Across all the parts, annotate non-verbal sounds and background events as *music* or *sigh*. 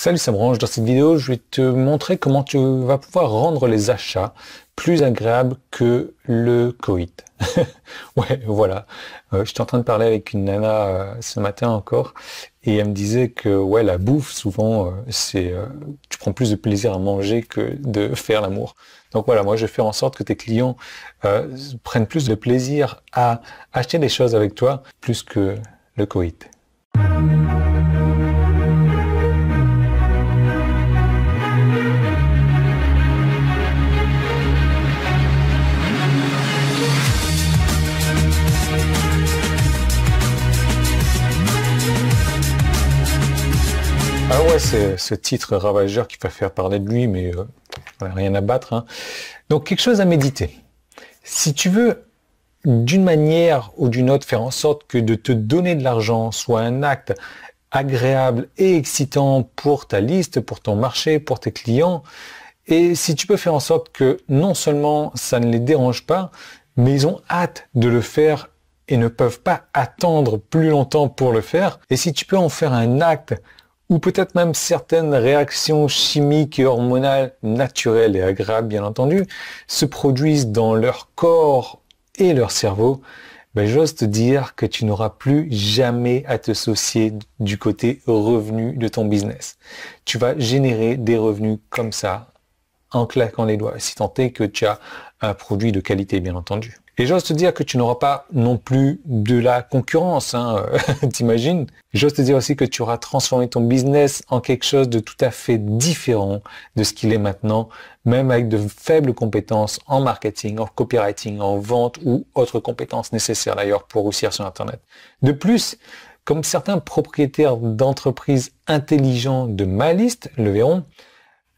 Salut, c'est Branche. Dans cette vidéo, je vais te montrer comment tu vas pouvoir rendre les achats plus agréables que le coït. *laughs* ouais, voilà. Je euh, J'étais en train de parler avec une nana euh, ce matin encore et elle me disait que ouais, la bouffe, souvent, euh, c'est tu prends plus de plaisir à manger que de *laughs* faire l'amour. Donc voilà, moi, je vais faire en sorte que tes clients prennent plus de plaisir à acheter des choses avec toi plus que le coït. Ah ouais, c'est ce titre ravageur qui va faire parler de lui, mais euh, rien à battre. Hein. Donc quelque chose à méditer. Si tu veux, d'une manière ou d'une autre, faire en sorte que de te donner de l'argent soit un acte agréable et excitant pour ta liste, pour ton marché, pour tes clients, et si tu peux faire en sorte que non seulement ça ne les dérange pas, mais ils ont hâte de le faire et ne peuvent pas attendre plus longtemps pour le faire, et si tu peux en faire un acte ou peut-être même certaines réactions chimiques et hormonales naturelles et agréables, bien entendu, se produisent dans leur corps et leur cerveau, ben, j'ose te dire que tu n'auras plus jamais à te soucier du côté revenu de ton business. Tu vas générer des revenus comme ça, en claquant les doigts, si tant est que tu as un produit de qualité, bien entendu. Et j'ose te dire que tu n'auras pas non plus de la concurrence, hein, *laughs* t'imagines J'ose te dire aussi que tu auras transformé ton business en quelque chose de tout à fait différent de ce qu'il est maintenant, même avec de faibles compétences en marketing, en copywriting, en vente ou autres compétences nécessaires d'ailleurs pour réussir sur Internet. De plus, comme certains propriétaires d'entreprises intelligents de ma liste le verront,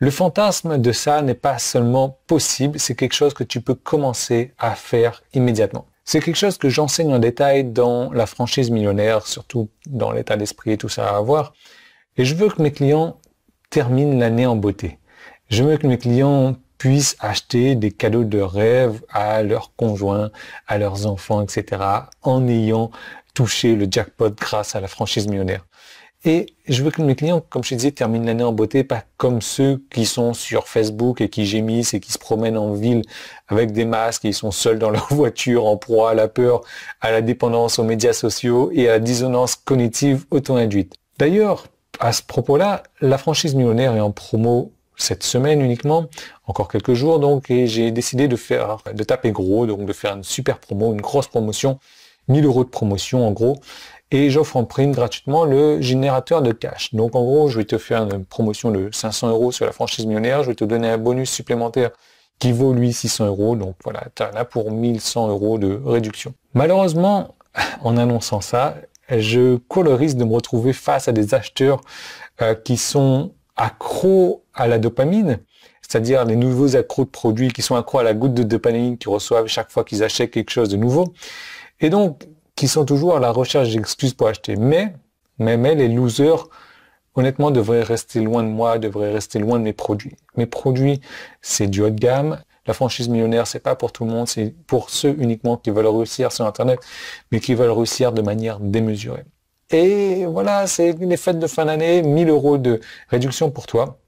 le fantasme de ça n'est pas seulement possible, c'est quelque chose que tu peux commencer à faire immédiatement. C'est quelque chose que j'enseigne en détail dans la franchise millionnaire, surtout dans l'état d'esprit et tout ça à avoir. Et je veux que mes clients terminent l'année en beauté. Je veux que mes clients puissent acheter des cadeaux de rêve à leurs conjoints, à leurs enfants, etc., en ayant touché le jackpot grâce à la franchise millionnaire. Et je veux que mes clients, comme je te disais, terminent l'année en beauté, pas comme ceux qui sont sur Facebook et qui gémissent et qui se promènent en ville avec des masques et ils sont seuls dans *laughs* leur voiture, en proie à la peur, à la dépendance aux médias sociaux et à la dissonance cognitive auto-induite. D'ailleurs, à ce propos-là, la franchise millionnaire est en promo cette semaine uniquement, encore quelques jours donc, et j'ai décidé de faire, de taper gros, donc de faire une super promo, une grosse promotion 1000 euros de promotion en gros, et j'offre en prime gratuitement le générateur de cash. Donc en gros, je vais te faire une promotion de 500 euros sur la franchise millionnaire, je vais te donner un bonus supplémentaire qui vaut lui 600 euros, donc voilà, tu as là pour 1100 euros de réduction. Malheureusement, *laughs* en annonçant ça, je cours le risque de me retrouver face à des acheteurs euh, qui sont accros à la dopamine, c'est-à-dire les nouveaux accros de produits qui sont accros à la goutte de dopamine qu'ils reçoivent chaque fois qu'ils achètent quelque chose de nouveau. Et donc, qui sont toujours à la recherche d'excuses pour acheter. Mais, mais, mais les losers, honnêtement, devraient rester loin de moi, devraient rester loin de mes produits. Mes produits, c'est du haut de gamme. La franchise millionnaire, c'est pas pour tout le monde, c'est pour ceux uniquement qui veulent réussir sur Internet, mais qui veulent réussir de manière démesurée. Et voilà, c'est les fêtes de fin d'année, 1000 euros de réduction pour toi.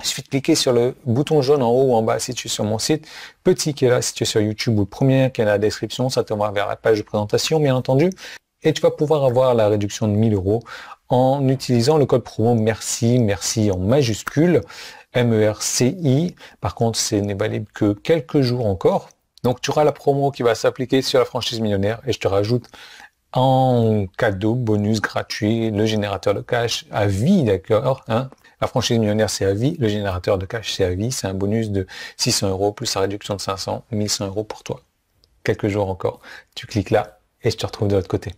Il suffit de cliquer sur le bouton jaune en haut ou en bas si tu es sur mon site, petit qui est là si tu es sur YouTube ou premier qui est dans la description, ça te va vers la page de présentation bien entendu. Et tu vas pouvoir avoir la réduction de 1000 euros en utilisant le code promo merci, merci en majuscule, M-E-R-C-I. Par contre, ce n'est valide que quelques jours encore. Donc tu auras la promo qui va s'appliquer sur la franchise millionnaire et je te rajoute en cadeau, bonus gratuit, le générateur de cash à vie, d'accord hein. La franchise millionnaire, c'est à vie, le générateur de cash, c'est à vie, c'est un bonus de 600 euros plus sa réduction de 500, 1100 euros pour toi. Quelques jours encore, tu cliques là et je te retrouve de l'autre côté.